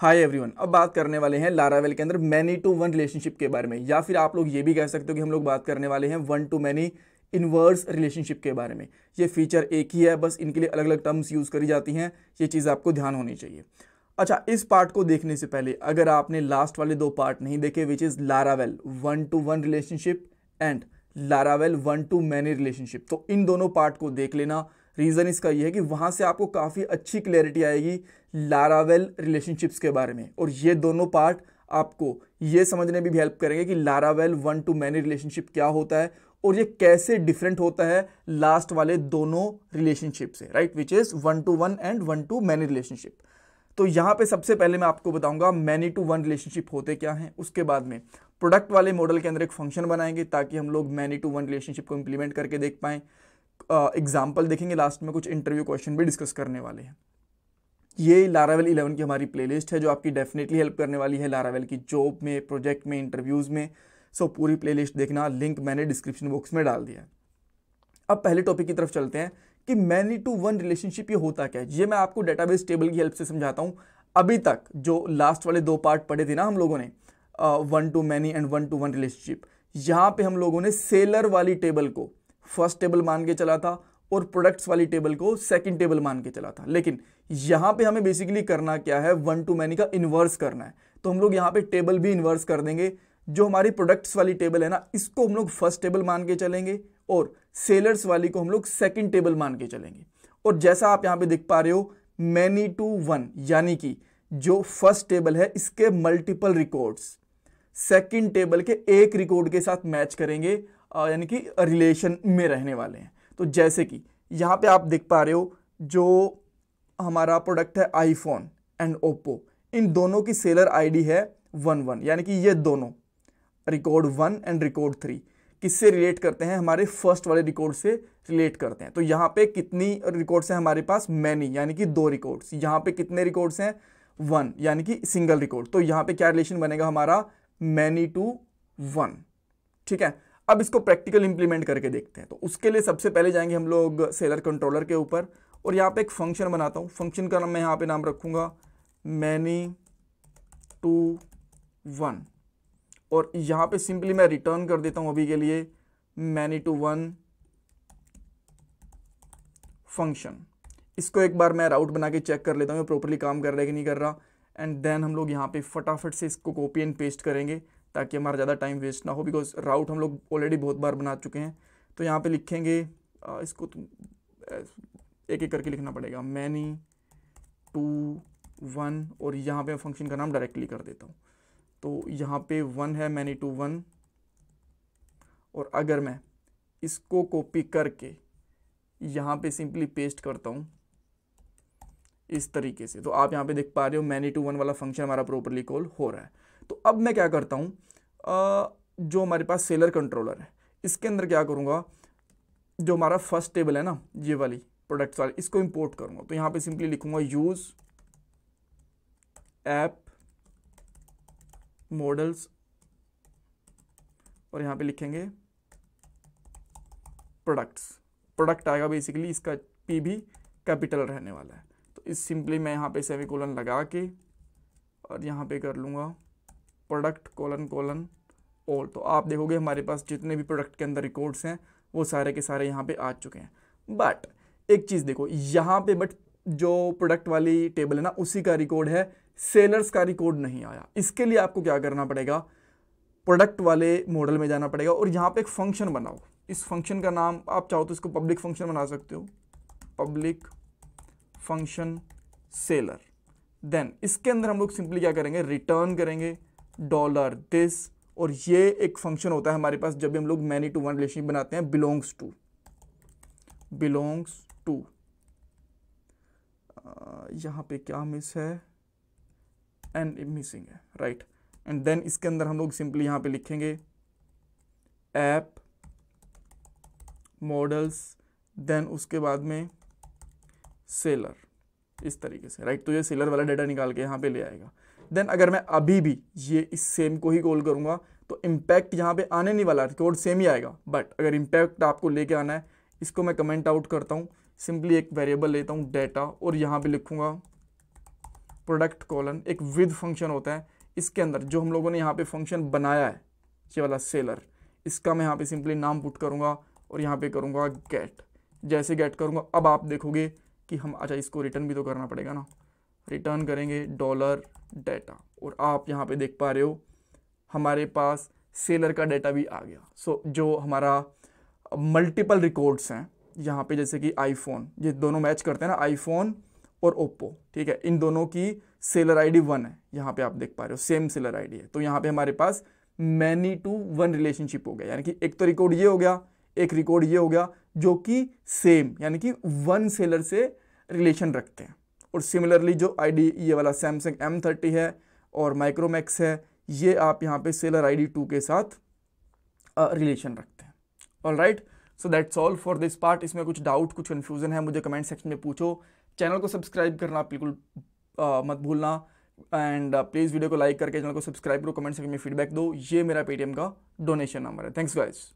hi everyone अब बात करने वाले हैं लारावेल के अंदर मैनी टू वन रिलेशनशिप के बारे में या फिर आप लोग ये भी कह सकते हो कि हम लोग बात करने वाले हैं one to many inverse relationship के बारे में ये फीचर एक ही है बस इनके लिए अलग अलग टर्म्स यूज़ करी जाती हैं ये चीज़ आपको ध्यान होनी चाहिए अच्छा इस पार्ट को देखने से पहले अगर आपने लास्ट वाले दो पार्ट नहीं देखे which is Laravel one to one relationship and Laravel one to many relationship तो इन दोनों पार्ट को देख लेना रीज़न इसका यह है कि वहाँ से आपको काफ़ी अच्छी क्लैरिटी आएगी लारावेल रिलेशनशिप्स के बारे में और ये दोनों पार्ट आपको ये समझने में भी हेल्प करेंगे कि Laravel one to many relationship क्या होता है और ये कैसे डिफरेंट होता है लास्ट वाले दोनों रिलेशनशिप से right which is one to one and one to many relationship तो यहाँ पे सबसे पहले मैं आपको बताऊंगा मैनी टू वन रिलेशनशिप होते क्या हैं उसके बाद में प्रोडक्ट वाले मॉडल के अंदर एक फंक्शन बनाएंगे ताकि हम लोग मैनी टू वन रिलेशनशिप को इम्प्लीमेंट करके देख पाएं एग्जाम्पल देखेंगे लास्ट में कुछ इंटरव्यू क्वेश्चन भी डिस्कस करने वाले हैं ये लारावेल 11 की हमारी प्लेलिस्ट है जो आपकी डेफिनेटली हेल्प करने वाली है लारावेल की जॉब में प्रोजेक्ट में इंटरव्यूज़ में सो पूरी प्लेलिस्ट देखना लिंक मैंने डिस्क्रिप्शन बॉक्स में डाल दिया है अब पहले टॉपिक की तरफ चलते हैं कि मैनी टू वन रिलेशनशिप ये होता क्या है ये मैं आपको डेटाबेस टेबल की हेल्प से समझाता हूँ अभी तक जो लास्ट वाले दो पार्ट पढ़े थे ना हम लोगों ने one to many and one to one relationship यहाँ पे हम लोगों ने सेलर वाली टेबल को फर्स्ट टेबल मान के चला था और प्रोडक्ट्स वाली टेबल को सेकंड टेबल मान के चला था लेकिन यहाँ पे हमें बेसिकली करना क्या है वन टू मैनी का इन्वर्स करना है तो हम लोग यहाँ पे टेबल भी इन्वर्स कर देंगे जो हमारी प्रोडक्ट्स वाली टेबल है ना इसको हम लोग फर्स्ट टेबल मान के चलेंगे और सेलर्स वाली को हम लोग सेकेंड टेबल मान के चलेंगे और जैसा आप यहाँ पर दिख पा रहे हो मैनी टू वन यानी कि जो फर्स्ट टेबल है इसके मल्टीपल रिकॉर्ड्स सेकेंड टेबल के एक रिकॉर्ड के साथ मैच करेंगे यानी कि रिलेशन में रहने वाले हैं तो जैसे कि यहाँ पे आप देख पा रहे हो जो हमारा प्रोडक्ट है आईफोन एंड ओप्पो इन दोनों की सेलर आईडी है वन वन यानी कि ये दोनों record one and record three किससे रिलेट करते हैं हमारे फर्स्ट वाले रिकॉर्ड से रिलेट करते हैं तो यहाँ पे कितनी रिकॉर्ड्स हैं हमारे पास मैनी यानी कि दो रिकॉर्ड्स यहाँ पे कितने रिकॉर्ड्स हैं वन यानी कि सिंगल रिकॉर्ड तो यहाँ पे क्या रिलेशन बनेगा हमारा मैनी टू वन ठीक है अब इसको प्रैक्टिकल इंप्लीमेंट करके देखते हैं तो उसके लिए सबसे पहले जाएंगे हम लोग सेलर कंट्रोलर के ऊपर और यहाँ पे एक फंक्शन बनाता हूँ फंक्शन का नाम मैं यहाँ पे नाम रखूँगा मैनी टू वन और यहाँ पे सिंपली मैं रिटर्न कर देता हूँ अभी के लिए मैनी टू वन फंक्शन इसको एक बार मैं राउट बना के चेक कर लेता हूँ प्रॉपरली काम कर रहा है कि नहीं कर रहा एंड देन हम लोग यहाँ पे फटाफट से इसको कॉपी एंड पेस्ट करेंगे ताकि हमारा ज़्यादा टाइम वेस्ट ना हो बिकॉज राउट हम लोग ऑलरेडी बहुत बार बना चुके हैं तो यहाँ पे लिखेंगे इसको तो एक एक करके लिखना पड़ेगा मैनी टू वन और यहाँ पे फंक्शन का नाम डायरेक्टली कर देता हूँ तो यहाँ पे वन है मैनी टू वन और अगर मैं इसको कॉपी करके यहाँ पे सिंपली पेस्ट करता हूँ इस तरीके से तो आप यहाँ पे देख पा रहे हो मैनी टू वन वाला फंक्शन हमारा प्रॉपरली कॉल हो रहा है तो अब मैं क्या करता हूँ जो हमारे पास सेलर कंट्रोलर है इसके अंदर क्या करूँगा जो हमारा फर्स्ट टेबल है ना ये वाली प्रोडक्ट्स वाली इसको इंपोर्ट करूँगा तो यहाँ पे सिंपली लिखूँगा यूज़ ऐप मॉडल्स और यहाँ पे लिखेंगे प्रोडक्ट्स प्रोडक्ट आएगा बेसिकली इसका पी भी कैपिटल रहने वाला है तो इस सिंपली मैं यहाँ पे सेमिकोलन लगा के और यहाँ पे कर लूँगा प्रोडक्ट कॉलन कॉलन ऑल तो आप देखोगे हमारे पास जितने भी प्रोडक्ट के अंदर रिकॉर्ड्स हैं वो सारे के सारे यहाँ पे आ चुके हैं बट एक चीज़ देखो यहाँ पे बट जो प्रोडक्ट वाली टेबल है ना उसी का रिकॉर्ड है सेलर्स का रिकॉर्ड नहीं आया इसके लिए आपको क्या करना पड़ेगा प्रोडक्ट वाले मॉडल में जाना पड़ेगा और यहाँ पे एक फंक्शन बनाओ इस फंक्शन का नाम आप चाहो तो इसको पब्लिक फंक्शन बना सकते हो पब्लिक फंक्शन सेलर देन इसके अंदर हम लोग सिंपली क्या करेंगे रिटर्न करेंगे डॉलर दिस और ये एक फंक्शन होता है हमारे पास जब हम लोग मैनी टू वन रिलेशन बनाते हैं बिलोंग्स टू बिलोंग्स टू यहां पे क्या मिस है एन मिसिंग है राइट एंड देन इसके अंदर हम लोग सिंपली यहां पे लिखेंगे एप मॉडल्स देन उसके बाद में सेलर इस तरीके से राइट तो ये सेलर वाला डाटा निकाल के यहां पे ले आएगा देन अगर मैं अभी भी ये इस सेम को ही कॉल करूँगा तो इम्पैक्ट यहाँ पे आने नहीं वाला रिकॉर्ड सेम ही आएगा बट अगर इम्पैक्ट आपको लेके आना है इसको मैं कमेंट आउट करता हूँ सिंपली एक वेरिएबल लेता हूँ डेटा और यहाँ पे लिखूँगा प्रोडक्ट कॉलन एक विद फंक्शन होता है इसके अंदर जो हम लोगों ने यहाँ पे फंक्शन बनाया है ये वाला सेलर इसका मैं यहाँ पे सिंपली नाम पुट करूँगा और यहाँ पे करूँगा गेट जैसे गेट करूँगा अब आप देखोगे कि हम अच्छा इसको रिटर्न भी तो करना पड़ेगा ना रिटर्न करेंगे डॉलर डेटा और आप यहाँ पे देख पा रहे हो हमारे पास सेलर का डेटा भी आ गया सो so, जो हमारा मल्टीपल रिकॉर्ड्स हैं यहाँ पे जैसे कि आईफोन ये दोनों मैच करते हैं ना आईफोन और ओप्पो ठीक है इन दोनों की सेलर आईडी वन है यहाँ पे आप देख पा रहे हो सेम सेलर आईडी है तो यहाँ पे हमारे पास मैनी टू वन रिलेशनशिप हो गया यानी कि एक तो रिकॉर्ड ये हो गया एक रिकॉर्ड ये हो गया जो कि सेम यानी कि वन सेलर से रिलेशन रखते हैं और सिमिलरली जो आई ये वाला सैमसंग एम थर्टी है और माइक्रोमैक्स है ये आप यहाँ पे सेलर आई टू के साथ रिलेशन uh, रखते हैं all right so that's all for this part इसमें कुछ डाउट कुछ कन्फ्यूजन है मुझे कमेंट सेक्शन में पूछो चैनल को सब्सक्राइब करना बिल्कुल uh, मत भूलना एंड प्लीज़ वीडियो को लाइक करके चैनल को सब्सक्राइब करो कमेंट सेक्शन में फीडबैक दो ये मेरा पेटीएम का डोनेशन नंबर है थैंक्स गाइज़